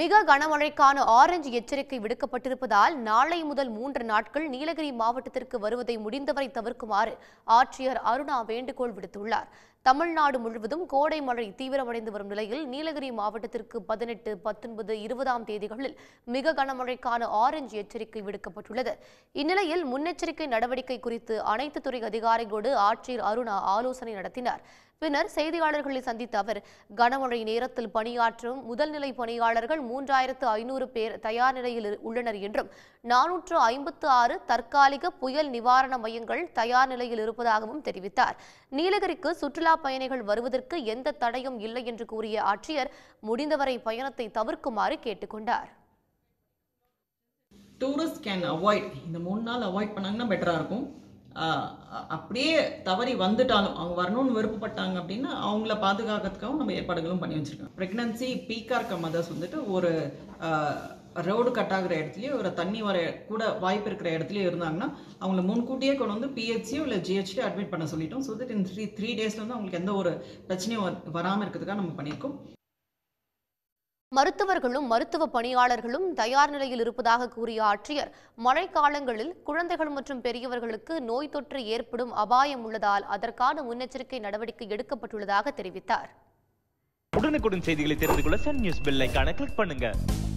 மிக கனமழைக்கான ஆரஞ்சு எச்சரிக்கை விடுக்கப்பட்டிருப்பதால் நாளை முதல் மூன்று நாட்கள் நீலகிரி மாவட்டத்திற்கு வருவதை முடிந்தவரை தவிர்க்குமாறு ஆட்சியர் அருணா வேண்டுகோள் விடுத்துள்ளார் தமிழ்நாடு முழுவதும் கோடை மழை தீவிரமடைந்து வரும் நிலையில் நீலகிரி மாவட்டத்திற்கு பதினெட்டு பத்தொன்பது இருபதாம் தேதிகளில் மிக கனமழைக்கான ஆரஞ்சு எச்சரிக்கை விடுக்கப்பட்டுள்ளது இந்நிலையில் முன்னெச்சரிக்கை நடவடிக்கை குறித்து அனைத்து துறை அதிகாரிகளோடு ஆட்சியர் அருணா ஆலோசனை நடத்தினார் பின்னர் செய்தியாளர்களை சந்தித்த அவர் கனமழை நேரத்தில் பணியாற்றும் முதல்நிலை பணியாளர்கள் மூன்றாயிரத்து ஐநூறு பேர் தயார் நிலையில் உள்ளனர் என்றும் நானூற்று ஐம்பத்து ஆறு தற்காலிக புயல் நிவாரண மையங்கள் தயார் நிலையில் இருப்பதாகவும் தெரிவித்தார் நீலகிரிக்கு சுற்றுலா சுற்றுலா பயணிகள் வருவதற்கு எந்த தடையும் இல்லை என்று கூறிய ஆட்சியர் முடிந்தவரை பயணத்தை தவிர்க்குமாறு கேட்டுக்கொண்டார் டூரிஸ்ட் கேன் அவாய்ட் இந்த மூணு நாள் அவாய்ட் பண்ணாங்கன்னா பெட்டராக இருக்கும் அப்படியே தவறி வந்துட்டாலும் அவங்க வரணும்னு விருப்பப்பட்டாங்க அப்படின்னா அவங்கள பாதுகாக்கிறதுக்காகவும் நம்ம ஏற்பாடுகளும் பண்ணி வச்சுருக்கோம் ப்ரெக்னன்சி பீக்காக இருக்க மதர்ஸ் வந்துட்டு ஒரு ரோடு கட் ஆகிற இடத்துலையோ ஒரு தண்ணி வர கூட வாய்ப்பு இருக்கிற இடத்துலையோ இருந்தாங்கன்னா அவங்கள முன்கூட்டியே கொண்டு வந்து பிஹெச்சியோ இல்லை ஜிஹெச்டியோ அட்மிட் பண்ண சொல்லிட்டோம் so that in three three டேஸில் வந்து அவங்களுக்கு எந்த ஒரு பிரச்சனையும் வராமல் இருக்கிறதுக்காக நம்ம பண்ணியிருக்கோம் மருத்துவர்களும் மருத்துவ பணியாளர்களும் தயார் நிலையில் இருப்பதாக கூறிய ஆட்சியர் மழைக்காலங்களில் குழந்தைகள் மற்றும் பெரியவர்களுக்கு நோய் தொற்று ஏற்படும் அபாயம் உள்ளதால் அதற்கான முன்னெச்சரிக்கை நடவடிக்கை எடுக்கப்பட்டுள்ளதாக தெரிவித்தார் உடனுக்குடன் செய்திகளை தெரிந்து கொள்ள சன் நியூஸ் பெல் கிளிக் பண்ணுங்க